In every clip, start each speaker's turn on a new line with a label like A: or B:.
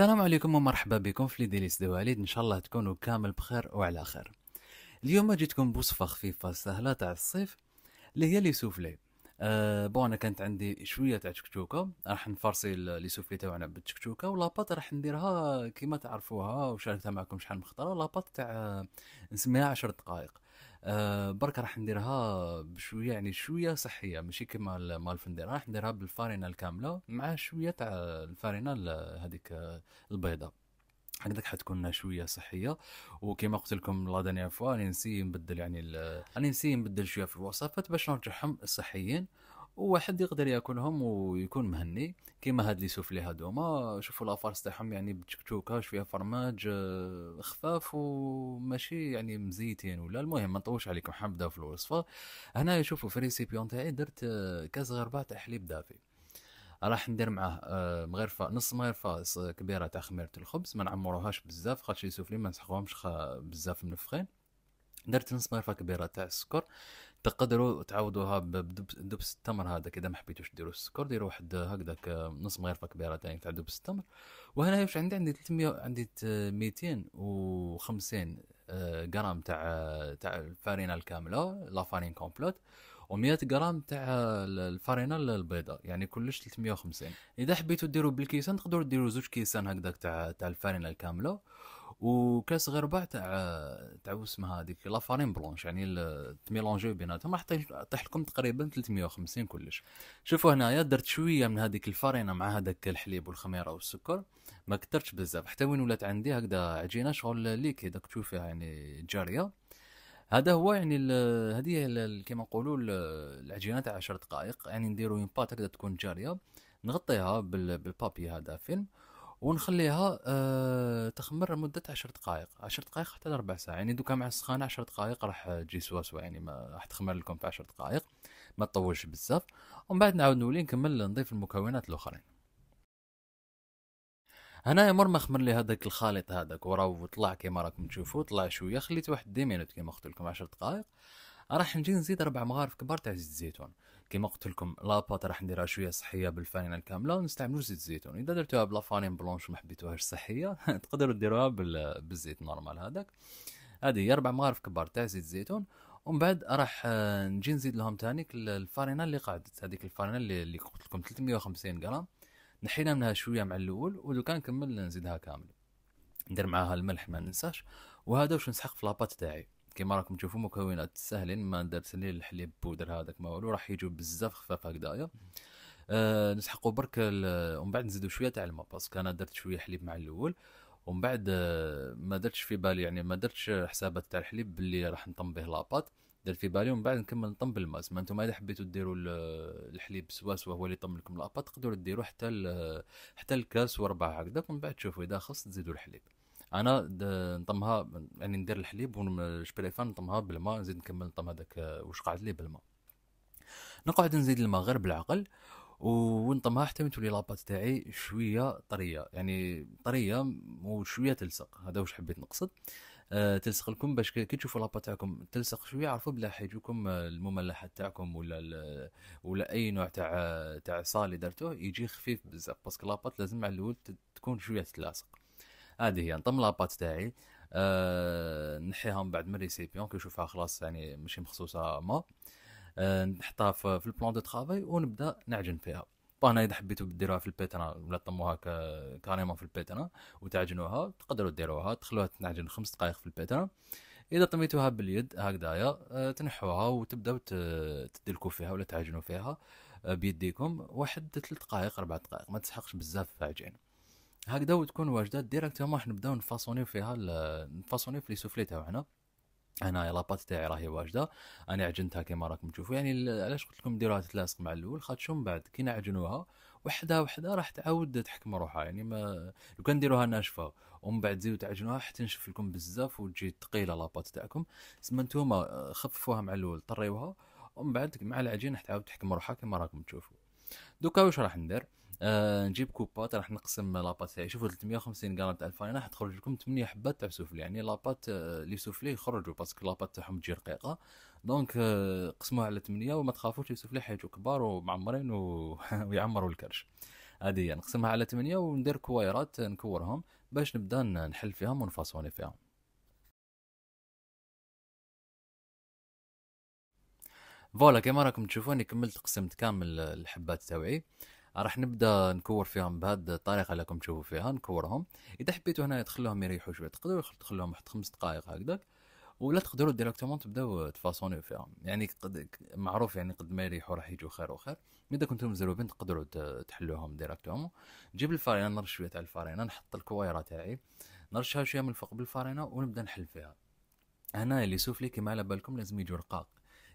A: السلام عليكم ومرحبا بكم في ديليس دواليد ان شاء الله تكونوا كامل بخير وعلى خير اليوم جيتكم بوصفه خفيفه سهله تاع الصيف اللي هي لي سوفلي أه بون انا كانت عندي شويه تاع تشكتوكه راح نفرسي لي سوفلي تاعنا بالتكتوكه ولاباط راح نديرها كيما تعرفوها وشاركتها معكم شحال مختاره خطره لاباط تاع آه، نسميها 10 دقائق أه برك راح نديرها بشويه يعني شويه صحيه ماشي كيما مال الفندق راح نديرها بالفارينا الكامله مع شويه تاع الفارينا آه، هذيك آه، البيضه هكذاك حتكون شويه صحيه وكما قلت لكم لا دانيا فوا راني نسي نبدل يعني راني نسي نبدل شويه في الوصفات باش نرجعهم صحيين وواحد يقدر ياكلهم ويكون مهني كيما هاد لي سوفلي هادوما شوفوا لافارس تاعهم يعني بتشكتوكا شويه فرماج آه، خفاف وماشي يعني مزيتين ولا المهم ما نطولش عليكم حنبدا في الوصفه هنا شوفوا في ريسيبيون تاعي درت آه، كاس غربه تاع حليب دافي راح ندير معاه آه، مغرفه نص مغرفه كبيره تاع خميره الخبز ما نعمروهاش بزاف خاطر لي سوفلي ما نسحقوهمش بزاف منفخين درت نص مغرفه كبيره تاع السكر تقدروا تعودوها بدبس التمر هذا كذا ما حبيتوش ديروا السكر ديروا واحد هكذاك آه، نص مغرفه كبيره ثاني تاع دبس التمر وهنا واش عندي عندي 300 عندي 250 آه، غرام تاع تاع الفارينه الكامله لا فارين كومبلوت و100 غرام تاع الفارينه البيضاء يعني كلش 350 اذا حبيتوا ديروا بالكيسان تقدروا ديروا زوج كيسان هكذاك تاع تاع الفارينه الكامله وكاس غرباع تاع تاع اسمها هذيك لافارين بلونش يعني تميلونجي بيناتهم راح طيح لكم تقريبا 350 كلش شوفوا هنايا درت شويه من هذيك الفارينه مع هذاك الحليب والخميره والسكر ما كثرتش بزاف حتى وين ولات عندي هكذا عجينه شغل ليك هذاك تشوفها يعني جاريه هذا هو يعني هذه كما نقولوا العجينه تاع 10 دقائق يعني نديرو اون بات هكذا تكون جاريه نغطيها بالبابي هذا فيلم ونخليها أه تخمر مده عشر دقائق عشر دقائق حتى لربع ساعه يعني دوكا مع السخانه عشر دقائق راح تجي سوا سوا يعني ما راح تخمر لكم في عشر دقائق ما تطولش بزاف ومن بعد نعاود نولي نكمل نضيف المكونات الاخرين هنا مر ما خمر لي هذاك الخليط هذاك وراه طلع كيما راكم تشوفوا طلع شويه خليت واحد دي مينوت كيما قلت لكم 10 دقائق راح نجي نزيد ربع مغارف كبار تاع زيت الزيتون كيما قلت لكم لاباط راح نديرها شويه صحيه بالفانيله كامله ونستعملوا زيت الزيتون اذا درتوها بلا فارين بلونش وما حبيتوهاش صحيه تقدروا ديروها بالزيت نورمال هذاك هذه هي اربع مغارف كبار تاع زيت الزيتون ومن بعد راح آه، نجي نزيد لهم ثاني الفارينه اللي قعدت هذيك الفارينه اللي, اللي قلت لكم 350 غرام نحينا منها شويه مع الاول ودوكا نكمل نزيدها كامل ندير معاها الملح ما ننساش وهذا واش نسحق في لاباط تاعي كيما راكم تشوفوا مكونات ساهلين ما درت لي الحليب بودر هذاك ما والو راح يجوا بزاف خفاف هكذايا أه نسحقوا برك ومن بعد نزيدوا شويه تاع الماء باسكو انا درت شويه حليب مع الاول ومن بعد آه، ما درتش في بالي يعني ما درتش حسابات تاع الحليب باللي راح نطم به لاباط درت في بالي ومن بعد نكمل نطم بالماء ما نتوما اذا حبيتوا ديروا الحليب سوا سوا هو اللي يطم لكم لاباط تقدروا ديروا حتى حتى الكاس وربع هكذاك ومن بعد تشوفوا اذا خص تزيدوا الحليب انا نطمها يعني ندير الحليب فان نطمها بالماء نزيد نكمل نطم هذاك آه، واش قعد لي بالماء نقعد نزيد الماء غير بالعقل ونطمها حتى من تولي لاباط تاعي شويه طريه يعني طريه وشويه تلصق هذا واش حبيت نقصد أه تلصق لكم باش كي تشوفوا لاباط تاعكم تلصق شويه عرفوا بلا حيجوكم آه، المملحات تاعكم ولا ولا اي نوع تاع تاع صالي درتوه يجي خفيف بزاف باسكو لاباط لازم على الاول تكون شويه تلاصق هذه هي نطم لابات تاعي أه من بعد من ريسيبيون كي نشوفها خلاص يعني ماشي مخصوصه ما أه نحطها في, البلان دو ترافاي ونبدا نعجن فيها بانا اذا حبيتوا ديروها في البيتنا ولا طموها كاريمون في البيتنا وتعجنوها تقدروا ديروها تخلوها تنعجن خمس دقائق في البيتنا اذا طميتوها باليد هكذايا آه، تنحوها وتبداو تدلكوا فيها ولا تعجنوا فيها آه، بيديكم واحد ثلاث دقائق اربع دقائق ما تسحقش بزاف في عجين هكذا وتكون واجده ديريكت راح نبداو نفاصونيو فيها نفاصونيو في لي سوفلي هنا انا لاباط تاعي راهي واجده انا عجنتها كيما راكم تشوفوا يعني علاش قلت لكم ديروها تتلاصق مع الاول خاطش من بعد كي نعجنوها وحده وحده راح تعاود تحكم روحها يعني ما لو كان ديروها ناشفه ومن بعد تزيدوا تعجنوها حتى نشف لكم بزاف وتجي ثقيله لاباط تاعكم سما نتوما خففوها مع الاول طريوها ومن بعد مع العجين راح تعاود تحكم روحها كيما راكم تشوفوا دوكا واش راح ندير آه نجيب كوبات راح نقسم لاباط تاعي شوفوا 350 غرام تاع الفرينه راح تخرج لكم 8 حبات تاع سوفلي يعني لاباط آه، لي سوفلي يخرجوا باسكو لاباط تاعهم تجي رقيقه دونك آه قسموها على 8 وما تخافوش لي سوفلي حيجوا كبار ومعمرين و... ويعمروا الكرش هذه هي نقسمها على 8 وندير كويرات نكورهم باش نبدا نحل فيهم ونفاصوني فيهم فوالا كيما راكم تشوفوني كملت قسمت كامل الحبات تاوعي راح نبدا نكور فيهم بهذه الطريقه اللي راكم تشوفوا فيها نكورهم اذا حبيتوا هنا تخلوهم يريحوا شويه تقدروا تخلوهم واحد خمس دقائق هكذاك ولا تقدروا ديريكتومون تبداو تفاصونيو فيهم يعني قد معروف يعني قد ما يريحوا راح يجوا خير وخير اذا كنتم مزروبين تقدروا تحلوهم ديريكتومون نجيب الفارينه نرش شويه تاع الفارينه نحط الكويره تاعي نرشها شويه من الفوق بالفارينه ونبدا نحل فيها هنا اللي سوفلي كما على بالكم لازم يجوا رقاق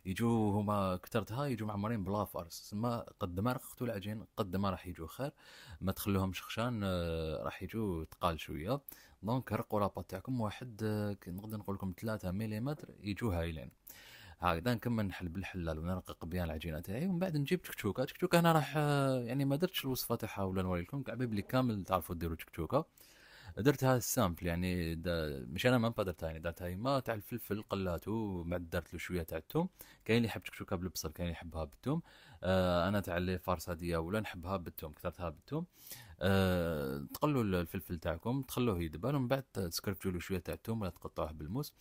A: يجوا هما كثرتها يجوا معمرين بلا فارس تسمى قد ما رققتوا العجين قد ما راح يجوا خير ما تخلوهمش خشان آه، راح يجوا تقال شويه دونك رقوا لاباط تاعكم واحد آه، نقدر نقول لكم 3 ملم يجوا هايلين هكذا نكمل نحل بالحلال ونرقق بيان العجينه تاعي ومن بعد نجيب تكتوكه تكتوكه انا راح آه، يعني ما درتش الوصفه تاعها ولا نوري لكم بيبلي كامل تعرفوا ديروا تكتوكه درت هذا السامبل يعني مش انا ما بدرت يعني درت هاي ما تاع الفلفل قلاتو بعد درت له شويه تاع التوم كاين اللي يحب شكشوكه بالبصل كاين اللي يحبها بالتوم آه انا تاع اللي هذه ولا نحبها بالتوم كثرتها بالتوم آه تقلوا الفلفل تاعكم تخلوه يدبل ومن بعد تسكرتوا له شويه تاع التوم ولا تقطعوه بالموس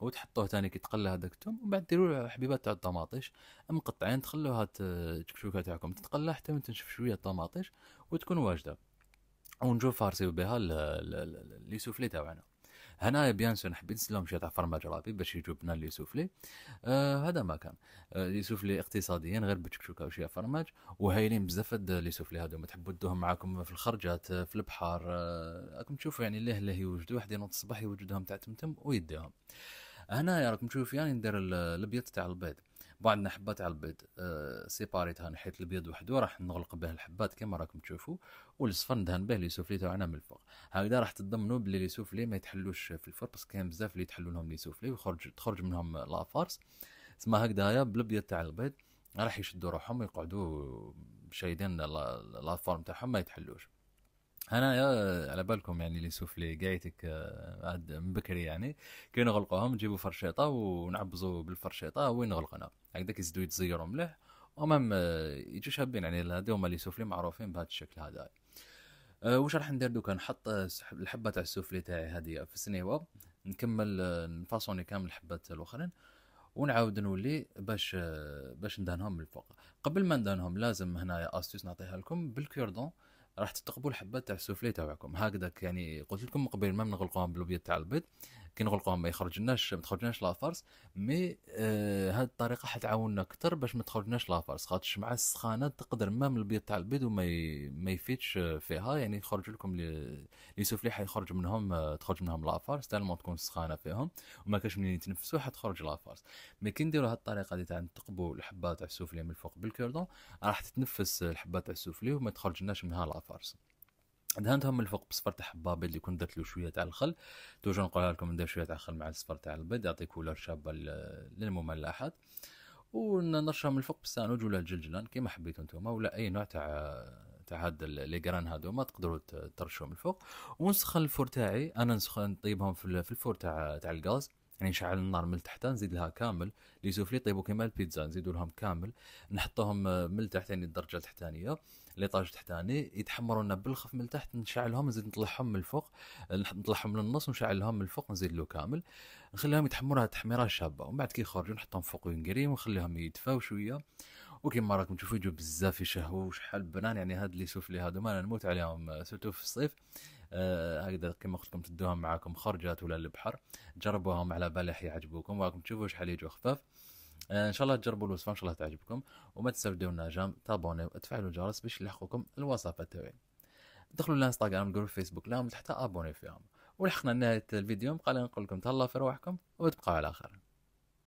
A: وتحطوه تاني كي تقلى هذاك التوم ومن بعد ديروا له حبيبات تاع الطماطيش مقطعين تخلوها الشكشوكه تاعكم تتقلى حتى تنشف شويه الطماطيش وتكون واجده ونجو فارسي بها لي سوفلي تاعنا هنايا بيان سو نحب نسلهم شويه تاع فرماج رابي باش يجو بنا لي سوفلي آه هذا ما كان آه لي سوفلي اقتصاديا غير بتشكشوكه وشويه فرماج وهايلين بزاف لي سوفلي ما تحبوا تدوهم معاكم في الخرجات آه، في البحر آه راكم تشوفوا يعني الله الله يوجدوا واحد ينوض الصباح يوجدوهم تاع تمتم ويديهم هنايا راكم تشوفوا يعني ندير الابيض تاع البيض بعدنا حبات على البيض آه، سيباريتها نحيت البيض وحده راح نغلق به الحبات كما راكم تشوفوا والصفر ندهن به لي سوفلي تاعنا من الفوق هكذا راح تضمنوا بلي لي سوفلي ما يتحلوش في الفرن باسكو كاين بزاف اللي يتحلوا لهم لي سوفلي ويخرج تخرج منهم لافارس تسمى هكذايا بالبيض تاع البيض راح يشدوا روحهم ويقعدوا شايدين لافارم تاعهم ما يتحلوش انا يا على بالكم يعني اللي لي قايتك آه، عاد من بكري يعني كي نغلقوهم نجيبو فرشيطه ونعبزو بالفرشيطه وين نغلقنا هكذاك يزيدو يتزيرو مليح ومام آه، يجو شابين يعني هذو هما اللي سوفلي معروفين بهذا الشكل هذا أه واش راح ندير دوكا نحط آه، الحبه تاع السوفلي تاعي هذه في السنيوه نكمل نفاصوني كامل الحبات الاخرين ونعاود نولي باش باش ندهنهم من الفوق قبل ما ندهنهم لازم هنايا استوس نعطيها لكم بالكيردون راح تتقبوا الحبات تاع السوفلي تاعكم هكذاك يعني قلت لكم قبل ما نغلقوها بالبيض تاع البيض كي نغلقوها ما يخرجناش ما تخرجناش لافارس مي آه هاد الطريقه حتعاوننا اكثر باش ما تخرجناش لافارس خاطش مع السخانه تقدر مام البيض تاع البيض وما ي... ما يفيدش فيها يعني يخرج لكم لي, لي سوفلي حيخرج منهم آه، تخرج منهم لافارس تالمون تكون سخانه فيهم وما كاش منين يتنفسوا حتخرج لافارس مي كي نديروا هاد الطريقه اللي تاع نتقبوا الحبات تاع السوفلي من الفوق بالكوردون راح تتنفس الحبات تاع السوفلي وما تخرجناش منها لافارس دهنتهم الفوق بصفر تاع حبابي اللي كنت درت له شويه تاع الخل توجو نقول لكم ندير شويه تاع الخل مع الصفر تاع البيض يعطي كولر شابه للمملحات ونرشها من الفوق بالسانوج ولا الجلجلان كيما حبيتو نتوما ولا اي نوع تاع تاع هاد لي جران ما تقدروا ترشوا من الفوق ونسخن الفور تاعي انا نسخن نطيبهم في الفور تاع تاع الغاز يعني نشعل النار من تحت نزيد لها كامل لي سوفلي طيبوا كيما البيتزا نزيدو لهم كامل نحطوهم آه، من تحت يعني الدرجه التحتانيه ليطاج طاج تحتاني يتحمرون بالخف من تحت نشعلهم نزيد نطلعهم من الفوق نطلعهم للنص ونشعلهم من الفوق نزيد له كامل نخليهم يتحمروا تحميره شابه ومن بعد كي يخرجوا نحطهم فوق ونقريهم ونخليهم يدفاو شويه وكيما راكم تشوفوا يجوا بزاف يشهوا شحال بنان يعني هاد اللي سوفلي هادو انا نموت عليهم آه، سوتو في الصيف آه هكذا كما قلت لكم تدوهم معاكم خرجات ولا البحر جربوهم على بالي يعجبوكم وراكم تشوفوا شحال يجوا خفاف ان شاء الله تجربوا الوصفه ان شاء الله تعجبكم وما تنسوا لنا جام تابوني وتفعلوا الجرس باش يلحقوكم الوصفه تاعي دخلوا الانستغرام جروب فيسبوك لهم تحت ابوني فيهم ولحقنا نهايه الفيديو قال نقول لكم تهلا في روحكم وتبقوا على خير